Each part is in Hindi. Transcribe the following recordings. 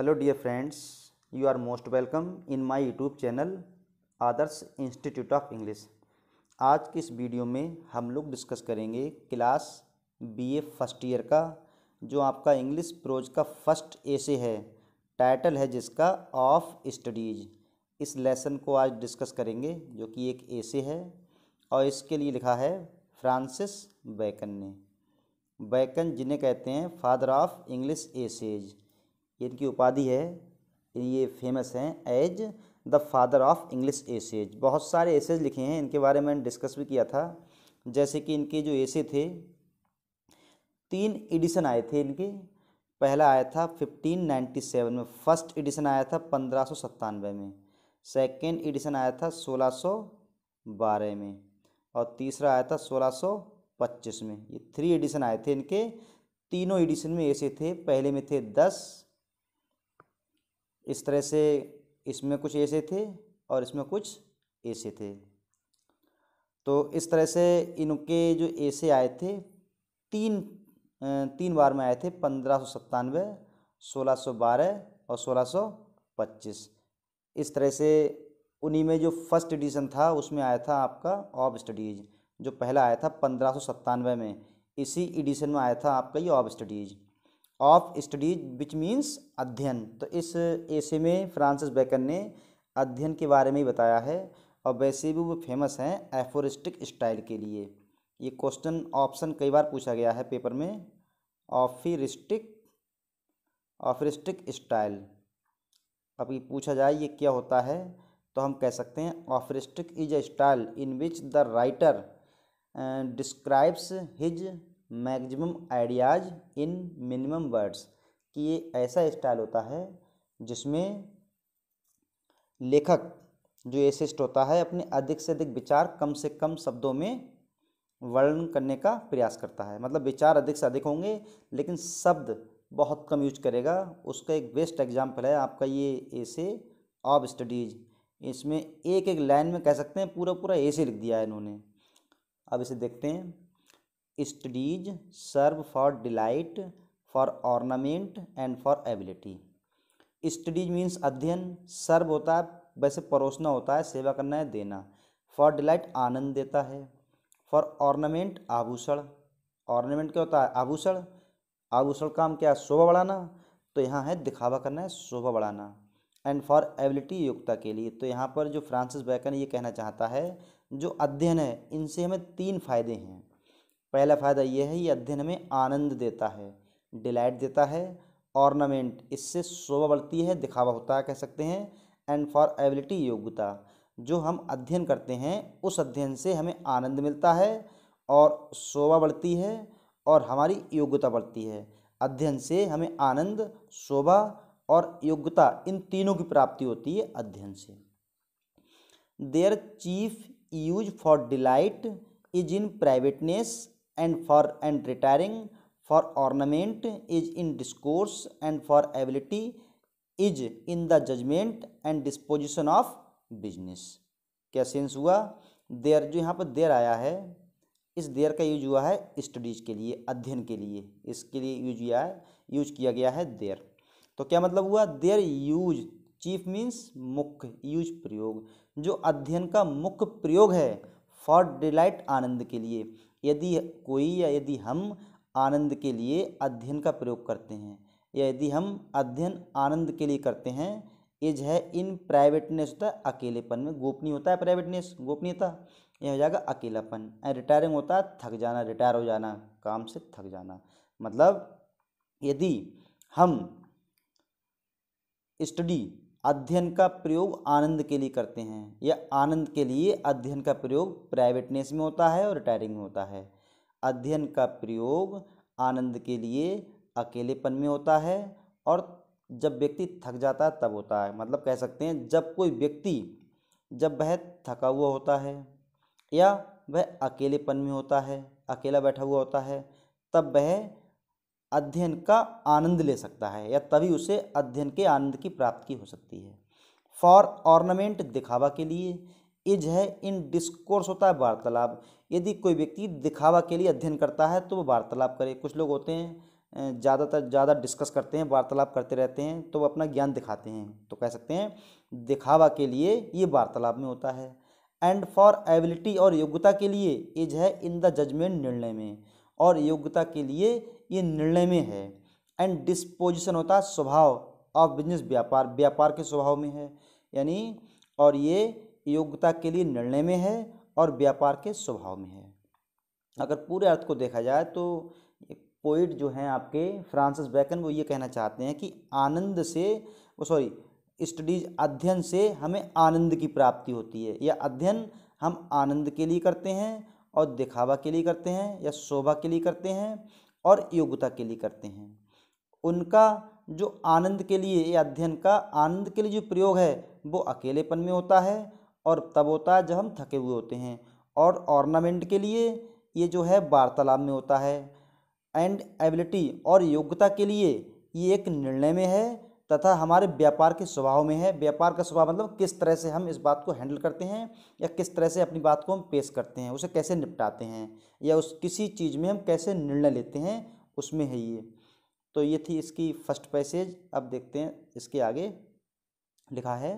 hello dear friends you are most welcome in my YouTube channel Adarsh institute of English आज की इस वीडियो में हम लोग डिस्कस करेंगे क्लास बीए फर्स्ट ईयर का जो आपका इंग्लिश प्रोज का फर्स्ट एसे है टाइटल है जिसका ऑफ स्टडीज इस लेसन को आज डिस्कस करेंगे जो कि एक एसे है और इसके लिए लिखा है फ्रांसिस बैकन ने बैकन जिन्हें कहते हैं फादर ऑफ इंग्लिश एसेज ये इनकी उपाधि है ये फेमस हैं as the father of English essays बहुत सारे एसेज लिखे हैं इनके बारे में डिस्कस भी किया था जैसे कि इनके जो एसे थे तीन एडिशन आए थे इनके पहला आया था 1597 में फर्स्ट एडिशन आया था पंद्रह में सेकेंड एडिशन आया था 1612 में और तीसरा आया था 1625 में ये थ्री एडिशन आए थे इनके तीनों एडिशन में ऐसे थे पहले में थे दस इस तरह से इसमें कुछ ऐसे थे और इसमें कुछ ऐसे थे तो इस तरह से इनके जो ऐसे आए थे तीन तीन बार में आए थे पंद्रह सौ सत्तानवे सोलह सौ बारह और सोलह सौ पच्चीस इस तरह से उन्हीं में जो फर्स्ट एडिशन था उसमें आया था आपका ऑफ स्टडीज़ जो पहला आया था पंद्रह सौ सत्तानवे में इसी एडिशन में आया था आपका ये of studies of studies which means अध्ययन तो इस ऐसे में फ्रांसिस बेकन ने अध्ययन के बारे में ही बताया है और वैसे भी वो फेमस हैं एफोरिस्टिक स्टाइल के लिए ये क्वेश्चन ऑप्शन कई बार पूछा गया है पेपर में ऑफिरिस्टिक ऑफरिस्टिक स्टाइल अब ये पूछा जाए ये क्या होता है तो हम कह सकते हैं aphoristic is a style in which the writer describes his maximum ideas in minimum words कि ये ऐसा स्टाइल होता है जिसमें लेखक जो एसिस्ट होता है अपने अधिक से अधिक विचार कम से कम शब्दों में वर्णन करने का प्रयास करता है मतलब विचार अधिक से अधिक होंगे लेकिन शब्द बहुत कम यूज करेगा उसका एक बेस्ट एग्जाम्पल है आपका ये एसे ऑफ स्टडीज़ इसमें एक एक लाइन में कह सकते हैं पूरा पूरा एसे लिख दिया है इन्होंने अब इसे देखते हैं studies serve for delight for ornament and for ability studies means अध्ययन सर्व होता है वैसे परोसना होता है सेवा करना है देना फॉर डिलाइट आनंद देता है फॉर ऑर्नामेंट आभूषण ऑर्नामेंट क्या होता है आभूषण आभूषण काम क्या है शोभा बढ़ाना तो यहाँ है दिखावा करना है शोभा बढ़ाना एंड फॉर एबिलिटी योग्यता के लिए तो यहाँ पर जो फ्रांसिस बैकन ये कहना चाहता है जो अध्ययन है इनसे हमें तीन फायदे हैं पहला फ़ायदा यह है ये अध्ययन में आनंद देता है डिलाइट देता है ऑर्नामेंट इससे शोभा बढ़ती है दिखावा होता है कह सकते हैं एंड फॉर एबिलिटी योग्यता जो हम अध्ययन करते हैं उस अध्ययन से हमें आनंद मिलता है और शोभा बढ़ती है और हमारी योग्यता बढ़ती है अध्ययन से हमें आनंद शोभा और योग्यता इन तीनों की प्राप्ति होती है अध्ययन से their chief use for delight is in privateness and for and retiring for ornament is in discourse and for ability is in the judgment and disposition of business क्या सेंस हुआ देर जो यहाँ पर देर आया है इस देर का यूज हुआ है स्टडीज के लिए अध्ययन के लिए इसके लिए यूज किया है यूज किया गया है देर तो क्या मतलब हुआ देर यूज चीफ मीन्स मुख्य यूज प्रयोग जो अध्ययन का मुख्य प्रयोग है फॉर डिलाइट आनंद के लिए यदि कोई या यदि हम आनंद के लिए अध्ययन का प्रयोग करते हैं या यदि हम अध्ययन आनंद के लिए करते हैं जो है इन प्राइवेटनेस होता है अकेलेपन में गोपनीय होता है प्राइवेटनेस गोपनीयता यह हो जाएगा अकेलापन एंड रिटायरिंग होता है थक जाना रिटायर हो जाना काम से थक जाना मतलब यदि हम स्टडी अध्ययन का प्रयोग आनंद के लिए करते हैं या आनंद के लिए अध्ययन का प्रयोग प्राइवेटनेस में होता है और रिटायरिंग में होता है अध्ययन का प्रयोग आनंद के लिए अकेलेपन में होता है और जब व्यक्ति थक जाता है तब होता है मतलब कह सकते हैं जब कोई व्यक्ति जब वह थका हुआ होता है या वह अकेलेपन में होता है अकेला बैठा हुआ होता है तब वह अध्ययन का आनंद ले सकता है या तभी उसे अध्ययन के आनंद की प्राप्ति हो सकती है फॉर ऑर्नामेंट दिखावा के लिए इज है इन डिस्कोर्स होता है वार्तालाप यदि कोई व्यक्ति दिखावा के लिए अध्ययन करता है तो वो वार्तालाप करे कुछ लोग होते हैं ज़्यादातर ज़्यादा डिस्कस करते हैं वार्तालाप करते रहते हैं तो वो अपना ज्ञान दिखाते हैं तो कह सकते हैं दिखावा के लिए ये वार्तालाप में होता है एंड फॉर एबिलिटी और योग्यता के लिए इज है इन द जजमेंट निर्णय में और योग्यता के लिए ये निर्णय में है एंड डिस्पोजिशन होता है स्वभाव ऑफ बिजनेस व्यापार व्यापार के स्वभाव में है यानी और ये योग्यता के लिए निर्णय में है और व्यापार के स्वभाव में है अगर पूरे अर्थ को देखा जाए तो पोइट जो हैं आपके फ्रांसिस बैकन वो ये कहना चाहते हैं कि आनंद से सॉरी स्टडीज अध्ययन से हमें आनंद की प्राप्ति होती है या अध्ययन हम आनंद के लिए करते हैं और दिखावा के लिए करते हैं या शोभा के लिए करते हैं और योग्यता के लिए करते हैं उनका जो आनंद के लिए या अध्ययन का आनंद के लिए जो प्रयोग है वो अकेलेपन में होता है और तब होता है जब हम थके हुए होते हैं और ऑर्नामेंट के लिए ये जो है वार्तालाप में होता है एंड एबिलिटी और योग्यता के लिए ये एक निर्णय में है तथा हमारे व्यापार के स्वभाव में है व्यापार का स्वभाव मतलब किस तरह से हम इस बात को हैंडल करते हैं या किस तरह से अपनी बात को हम पेश करते हैं उसे कैसे निपटाते हैं या उस किसी चीज़ में हम कैसे निर्णय लेते हैं उसमें है ये तो ये थी इसकी फर्स्ट पैसेज अब देखते हैं इसके आगे लिखा है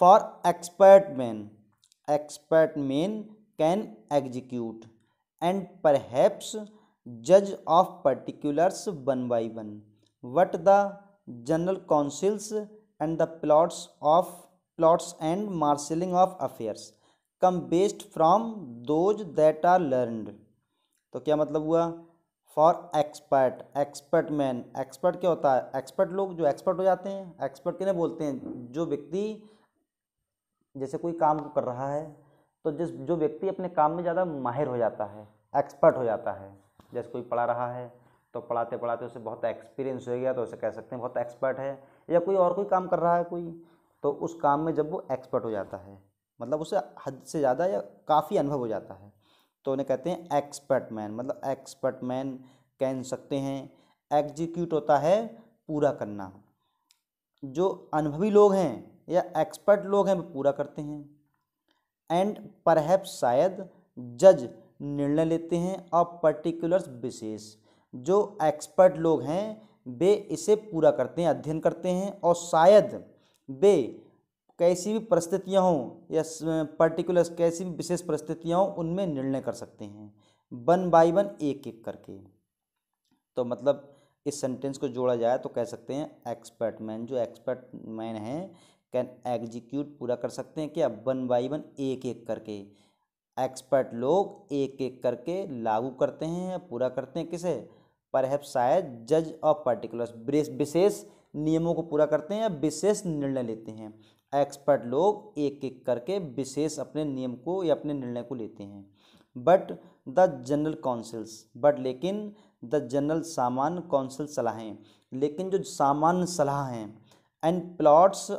for expert man expert man can execute and perhaps जज of particulars one by one but the general counsels and the plots of plots and marshalling of affairs come based from those that are learned तो क्या मतलब हुआ for expert expert man expert क्या होता है एक्सपर्ट लोग जो एक्सपर्ट हो जाते हैं एक्सपर्ट किन्हें बोलते हैं जो व्यक्ति जैसे कोई काम कर रहा है तो जिस जो व्यक्ति अपने काम में ज़्यादा माहिर हो जाता है एक्सपर्ट हो जाता है जैसे कोई पढ़ा रहा है तो पढ़ाते पढ़ाते उसे बहुत एक्सपीरियंस हो गया तो उसे कह सकते हैं बहुत एक्सपर्ट है या कोई और कोई काम कर रहा है कोई तो उस काम में जब वो एक्सपर्ट हो जाता है मतलब उसे हद से ज़्यादा या काफ़ी अनुभव हो जाता है तो उन्हें कहते हैं एक्सपर्ट मैन मतलब एक्सपर्ट मैन कह सकते हैं एग्जीक्यूट होता है पूरा करना जो अनुभवी लोग हैं या एक्सपर्ट लोग हैं वो पूरा करते हैं एंड परहैप्स शायद जज निर्णय लेते हैं और पर्टिकुलर्स विशेष जो एक्सपर्ट लोग हैं वे इसे पूरा करते हैं अध्ययन करते हैं और शायद वे कैसी भी परिस्थितियाँ हों या पर्टिकुलर कैसी भी विशेष परिस्थितियाँ हों उनमें निर्णय कर सकते हैं वन बाई वन एक एक करके तो मतलब इस सेंटेंस को जोड़ा जाए तो कह सकते हैं एक्सपर्ट मैन जो एक्सपर्ट मैन हैं कैन एग्जीक्यूट पूरा कर सकते हैं क्या वन बाई वन एक एक करके एक्सपर्ट लोग एक एक करके लागू करते हैं या पूरा करते हैं किसे परहैप शायद जज ऑफ पर्टिकुलर्स विशेष नियमों को पूरा करते हैं या विशेष निर्णय लेते हैं एक्सपर्ट लोग एक एक करके विशेष अपने नियम को या अपने निर्णय को लेते हैं but the general counsels but लेकिन द जनरल सामान्य काउंसिल सलाहें लेकिन जो सामान्य सलाह हैं and plots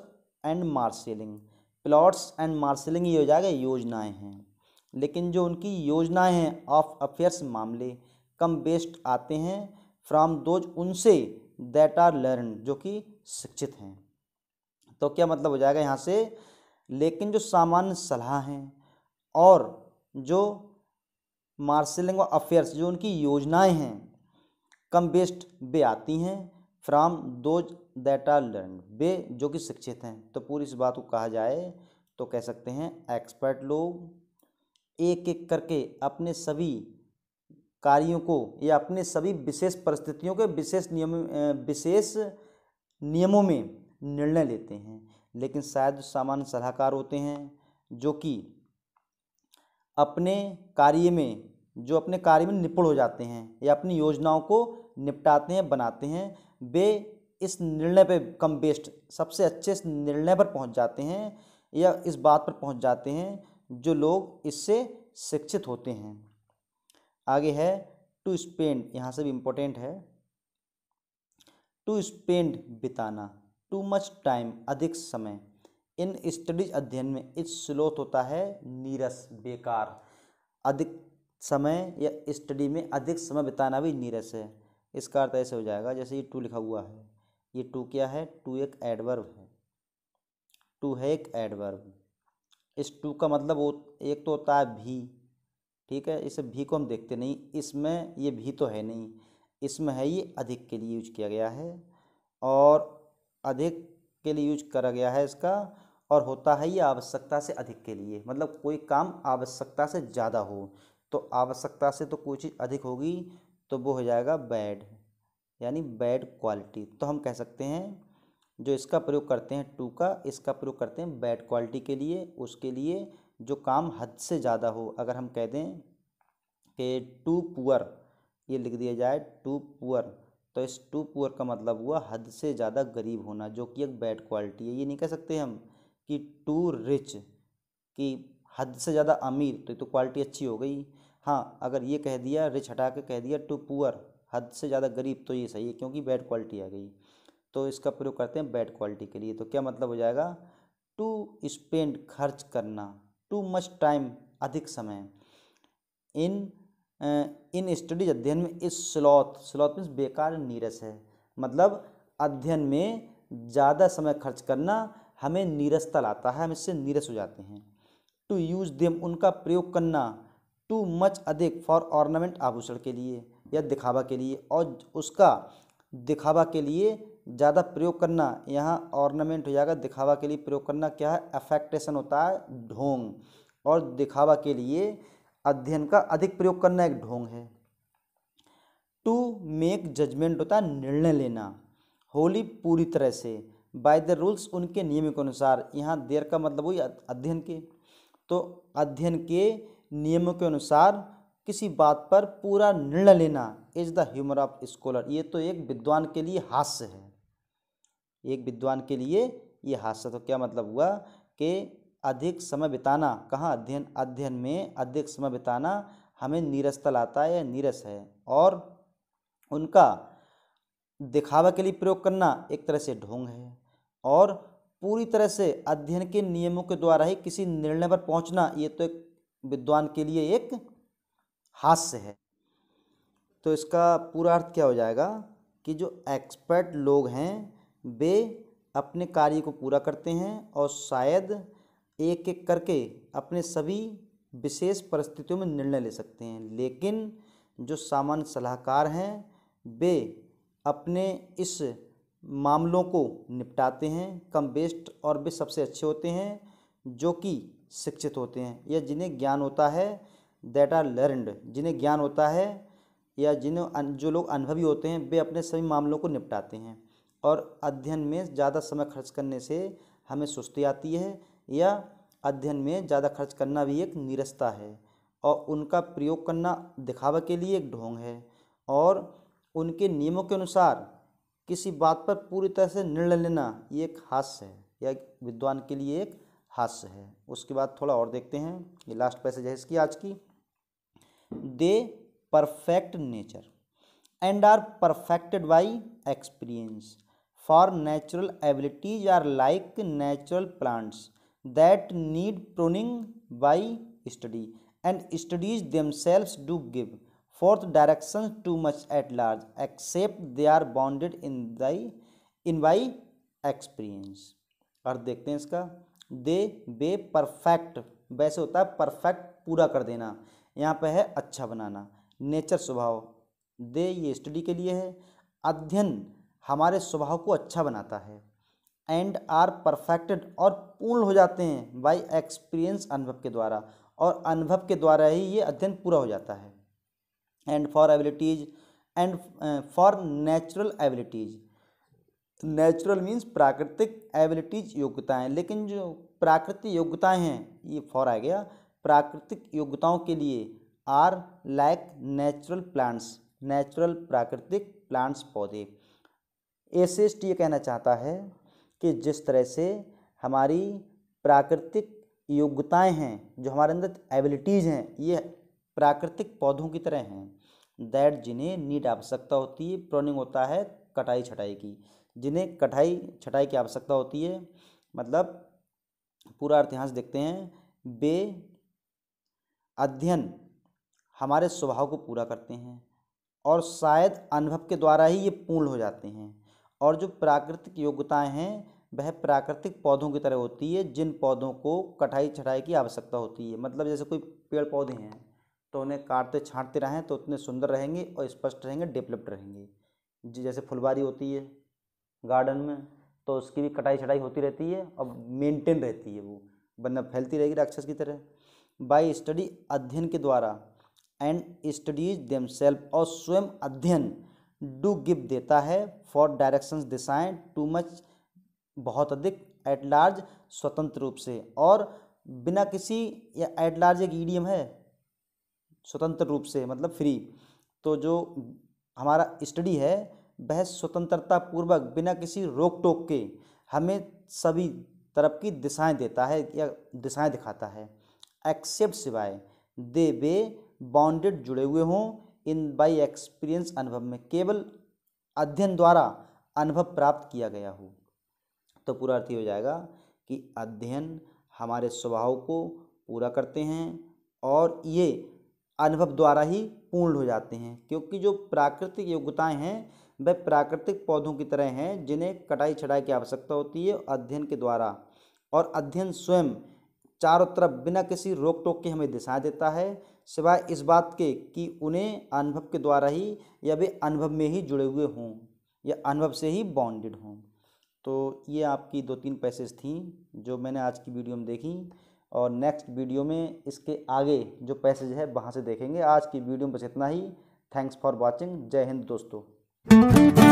and marshalling plots and marshalling ये हो जाएगा योजनाएँ हैं लेकिन जो उनकी योजनाएँ हैं ऑफ अफेयर्स मामले कम बेस्ट आते हैं फ्राम दोज उनसे दैट आर लर्न जो कि शिक्षित हैं तो क्या मतलब हो जाएगा यहाँ से लेकिन जो सामान्य सलाह हैं और जो मार्शलिंग अफेयर्स जो उनकी योजनाएं हैं कम बेस्ट बे आती हैं from those that are learn be जो कि शिक्षित हैं तो पूरी इस बात को कहा जाए तो कह सकते हैं एक्सपर्ट लोग एक एक करके अपने सभी कार्यों को या अपने सभी विशेष परिस्थितियों के विशेष नियम विशेष नियमों में निर्णय लेते हैं लेकिन शायद सामान्य सलाहकार होते हैं जो कि अपने कार्य में जो अपने कार्य में निपुण हो जाते हैं या अपनी योजनाओं को निपटाते हैं बनाते हैं वे इस निर्णय पे कम बेस्ट सबसे अच्छे इस निर्णय पर पहुंच जाते हैं या इस बात पर पहुंच जाते हैं जो लोग इससे शिक्षित होते हैं आगे है टू स्पेंड यहाँ से भी इम्पोर्टेंट है टू स्पेंड बिताना टू मच टाइम अधिक समय इन स्टडीज अध्ययन में इस स्लोथ होता है नीरस बेकार अधिक समय या स्टडी में अधिक समय बिताना भी नीरस है इसका अर्थ ऐसे हो जाएगा जैसे ये टू लिखा हुआ है ये टू क्या है टू एक एडवर्ब है टू है एक एडवर्ब इस टू का मतलब वो एक तो होता है भी ठीक है इस भी को हम देखते नहीं इसमें ये भी तो है नहीं इसमें है ये अधिक के लिए यूज किया गया है और अधिक के लिए यूज करा गया है इसका और होता है ये आवश्यकता से अधिक के लिए मतलब कोई काम आवश्यकता से ज़्यादा हो तो आवश्यकता से तो कोई चीज़ अधिक होगी तो वो हो जाएगा बैड यानी बैड क्वालिटी तो हम कह सकते हैं जो इसका प्रयोग करते हैं टू का इसका प्रयोग करते हैं बैड क्वालिटी के लिए उसके लिए जो काम हद से ज़्यादा हो अगर हम कह दें कि टू पुअर ये लिख दिया जाए टू पुअर तो इस टू पुअर का मतलब हुआ हद से ज़्यादा गरीब होना जो कि एक बैड क्वालिटी है ये नहीं कह सकते हम कि टू रिच कि हद से ज़्यादा अमीर तो तो क्वालिटी अच्छी हो गई हाँ अगर ये कह दिया रिच हटा के कह दिया टू पुअर हद से ज़्यादा गरीब तो ये सही है क्योंकि बैड क्वालिटी आ गई तो इसका प्रयोग करते हैं बैड क्वालिटी के लिए तो क्या मतलब हो जाएगा टू स्पेंड खर्च करना टू मच टाइम अधिक समय इन इन स्टडीज अध्ययन में इस स्लॉथ स्लॉथ मीन्स बेकार नीरस है मतलब अध्ययन में ज़्यादा समय खर्च करना हमें नीरसता लाता है हम इससे नीरस हो जाते हैं टू यूज देम उनका प्रयोग करना टू मच अधिक फॉर ऑर्नामेंट आभूषण के लिए या दिखावा के लिए और उसका दिखावा के लिए ज़्यादा प्रयोग करना यहाँ ऑर्नामेंट हो जाएगा दिखावा के लिए प्रयोग करना क्या है अफेक्टेशन होता है ढोंग और दिखावा के लिए अध्ययन का अधिक प्रयोग करना एक ढोंग है टू मेक जजमेंट होता है निर्णय लेना होली पूरी तरह से बाय द रूल्स उनके नियमों के अनुसार यहाँ देर का मतलब हुई अध्ययन के तो अध्ययन के नियमों के अनुसार किसी बात पर पूरा निर्णय लेना is the humour of scholar ये तो एक विद्वान के लिए हास्य है एक विद्वान के लिए ये हास्य तो क्या मतलब हुआ कि अधिक समय बिताना कहाँ अध्ययन अध्ययन में अधिक समय बिताना हमें नीरसता लाता है या नीरस है और उनका दिखावा के लिए प्रयोग करना एक तरह से ढोंग है और पूरी तरह से अध्ययन के नियमों के द्वारा ही किसी निर्णय पर पहुंचना ये तो एक विद्वान के लिए एक हास्य है तो इसका पूरा अर्थ क्या हो जाएगा कि जो एक्सपर्ट लोग हैं वे अपने कार्य को पूरा करते हैं और शायद एक एक करके अपने सभी विशेष परिस्थितियों में निर्णय ले सकते हैं लेकिन जो सामान्य सलाहकार हैं वे अपने इस मामलों को निपटाते हैं कम बेस्ट और वे सबसे अच्छे होते हैं जो कि शिक्षित होते हैं या जिन्हें ज्ञान होता है दैट आर लर्नड जिन्हें ज्ञान होता है या जिन्हें जो लोग अनुभवी होते हैं वे अपने सभी मामलों को निपटाते हैं और अध्ययन में ज़्यादा समय खर्च करने से हमें सुस्ती आती है या अध्ययन में ज़्यादा खर्च करना भी एक निरस्ता है और उनका प्रयोग करना दिखावा के लिए एक ढोंग है और उनके नियमों के अनुसार किसी बात पर पूरी तरह से निर्णय लेना ये एक हास्य है या विद्वान के लिए एक हास्य है उसके बाद थोड़ा और देखते हैं ये लास्ट पैसेज है इसकी आज की they perfect nature and are perfected by experience for natural abilities are like natural plants that need pruning by study and studies themselves do give forth direction too much at large except they are bounded in thy in by experience और देखते हैं इसका दे बे परफेक्ट वैसे होता है परफेक्ट पूरा कर देना यहाँ पर है अच्छा बनाना नेचर स्वभाव दे ये स्टडी के लिए है अध्ययन हमारे स्वभाव को अच्छा बनाता है एंड आर परफेक्टेड और पूर्ण हो जाते हैं बाई एक्सपीरियंस अनुभव के द्वारा और अनुभव के द्वारा ही ये अध्ययन पूरा हो जाता है and for abilities and for natural abilities natural means प्राकृतिक एबिलिटीज योग्यताएँ लेकिन जो प्राकृतिक योग्यताएँ हैं ये फॉर आ गया प्राकृतिक योग्यताओं के लिए are like natural plants natural प्राकृतिक प्लांट्स पौधे एस एस टी ये कहना चाहता है कि जिस तरह से हमारी प्राकृतिक योग्यताएं हैं जो हमारे अंदर एबिलिटीज़ हैं ये प्राकृतिक पौधों की तरह हैं दैट जिन्हें नीड आवश्यकता होती है प्रोनिंग होता है कटाई छटाई की जिन्हें कटाई छटाई की आवश्यकता होती है मतलब पूरा इतिहास देखते हैं बे अध्ययन हमारे स्वभाव को पूरा करते हैं और शायद अनुभव के द्वारा ही ये पूर्ण हो जाते हैं और जो प्राकृतिक योग्यताएं हैं वह प्राकृतिक पौधों की तरह होती है जिन पौधों को कटाई छटाई की आवश्यकता होती है मतलब जैसे कोई पेड़ पौधे हैं तो उन्हें काटते छाँटते रहें तो उतने सुंदर रहेंगे और स्पष्ट रहेंगे डेवलप्ड रहेंगे जैसे फुलवारी होती है गार्डन में तो उसकी भी कटाई छटाई होती रहती है और मेंटेन रहती है वो वरना फैलती रहेगी राक्षस की तरह बाई स्टडी अध्ययन के द्वारा एंड स्टडीज देम सेल्फ और स्वयं अध्ययन डू गिव देता है फॉर डायरेक्शंस दिशाएं टू मच बहुत अधिक एट लार्ज स्वतंत्र रूप से और बिना किसी या एट लार्ज एक ईडीएम है स्वतंत्र रूप से मतलब फ्री तो जो हमारा स्टडी है वह स्वतंत्रता पूर्वक बिना किसी रोक टोक के हमें सभी तरफ की दिशाएं देता है या दिशाएं दिखाता है एक्सेप्ट सिवाय दे वे बाउंडेड जुड़े हुए हों इन बाई एक्सपीरियंस अनुभव में केवल अध्ययन द्वारा अनुभव प्राप्त किया गया हो तो पूरा अर्थ हो जाएगा कि अध्ययन हमारे स्वभाव को पूरा करते हैं और ये अनुभव द्वारा ही पूर्ण हो जाते हैं क्योंकि जो प्राकृतिक योग्यताएं हैं वह प्राकृतिक पौधों की तरह हैं जिन्हें कटाई छटाई की आवश्यकता होती है अध्ययन के द्वारा और अध्ययन स्वयं चारों तरफ बिना किसी रोक टोक के हमें दिशाएँ देता है सिवाय इस बात के कि उन्हें अनुभव के द्वारा ही या वे अनुभव में ही जुड़े हुए हों या अनुभव से ही बॉन्डेड हों तो ये आपकी दो तीन पैसेज थी जो मैंने आज की वीडियो में देखी और नेक्स्ट वीडियो में इसके आगे जो पैसेज है वहाँ से देखेंगे आज की वीडियो में बस इतना ही थैंक्स फॉर वॉचिंग जय हिंद दोस्तों